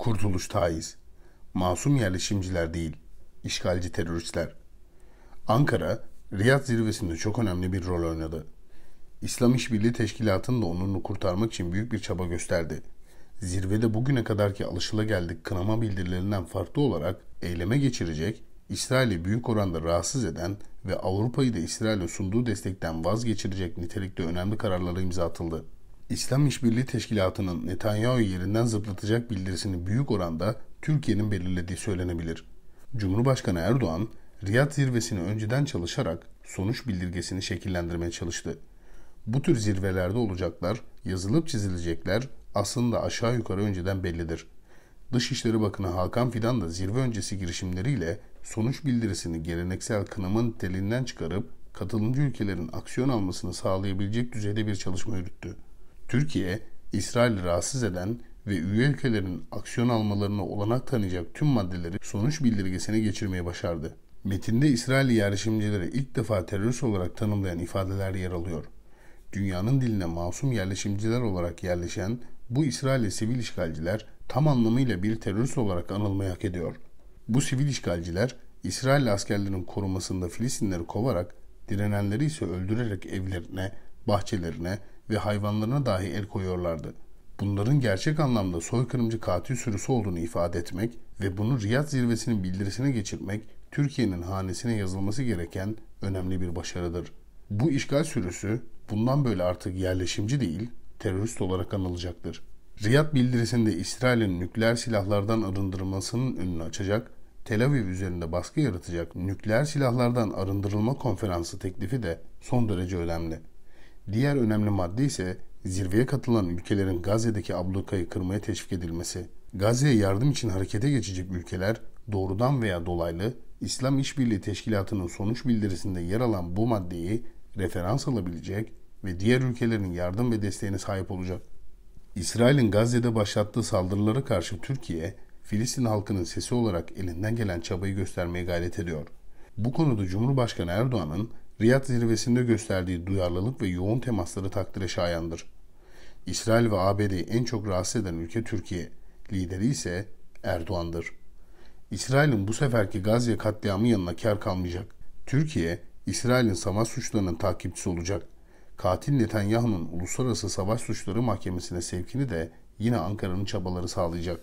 Kurtuluş taiz. Masum yerleşimciler değil, işgalci teröristler. Ankara, Riyad zirvesinde çok önemli bir rol oynadı. İslam İşbirliği Teşkilatı'nın da onurunu kurtarmak için büyük bir çaba gösterdi. Zirvede bugüne kadar kadarki alışılageldik kınama bildirilerinden farklı olarak eyleme geçirecek, İsrail'i büyük oranda rahatsız eden ve Avrupa'yı da İsrail'e sunduğu destekten vazgeçirecek nitelikte önemli kararlara imza atıldı. İslam İşbirliği Teşkilatı'nın Netanyahu yerinden zıplatacak bildirisini büyük oranda Türkiye'nin belirlediği söylenebilir. Cumhurbaşkanı Erdoğan, Riyad zirvesini önceden çalışarak sonuç bildirgesini şekillendirmeye çalıştı. Bu tür zirvelerde olacaklar, yazılıp çizilecekler aslında aşağı yukarı önceden bellidir. Dışişleri Bakanı Hakan Fidan da zirve öncesi girişimleriyle sonuç bildirisini geleneksel kınamın telinden çıkarıp katılımcı ülkelerin aksiyon almasını sağlayabilecek düzeyde bir çalışma yürüttü. Türkiye, İsrail'i rahatsız eden ve üye ülkelerin aksiyon almalarına olanak tanıyacak tüm maddeleri sonuç bildirgesine geçirmeye başardı. Metinde İsrail yerleşimcileri ilk defa terörist olarak tanımlayan ifadeler yer alıyor. Dünyanın diline masum yerleşimciler olarak yerleşen bu İsrail'li sivil işgalciler tam anlamıyla bir terörist olarak anılmayı hak ediyor. Bu sivil işgalciler İsrail askerlerinin korumasında Filistinleri kovarak direnenleri ise öldürerek evlerine, bahçelerine ve hayvanlarına dahi el koyuyorlardı. Bunların gerçek anlamda soykırımcı katil sürüsü olduğunu ifade etmek ve bunu Riyad zirvesinin bildirisine geçirmek Türkiye'nin hanesine yazılması gereken önemli bir başarıdır. Bu işgal sürüsü bundan böyle artık yerleşimci değil, terörist olarak anılacaktır. Riyad bildirisinde İsrail'in nükleer silahlardan arındırılmasının önünü açacak, Tel Aviv üzerinde baskı yaratacak nükleer silahlardan arındırılma konferansı teklifi de son derece önemli. Diğer önemli madde ise zirveye katılan ülkelerin Gazze'deki ablukayı kırmaya teşvik edilmesi. Gazze'ye yardım için harekete geçecek ülkeler doğrudan veya dolaylı İslam İşbirliği Teşkilatı'nın sonuç bildirisinde yer alan bu maddeyi referans alabilecek ve diğer ülkelerin yardım ve desteğine sahip olacak. İsrail'in Gazze'de başlattığı saldırılara karşı Türkiye, Filistin halkının sesi olarak elinden gelen çabayı göstermeye gayret ediyor. Bu konuda Cumhurbaşkanı Erdoğan'ın Riyad zirvesinde gösterdiği duyarlılık ve yoğun temasları takdire şayandır. İsrail ve ABD'yi en çok rahatsız eden ülke Türkiye, lideri ise Erdoğan'dır. İsrail'in bu seferki Gazze katliamı yanına kar kalmayacak. Türkiye, İsrail'in savaş suçlarının takipçisi olacak. Katil Netanyahu'nun Uluslararası Savaş Suçları Mahkemesi'ne sevkini de yine Ankara'nın çabaları sağlayacak.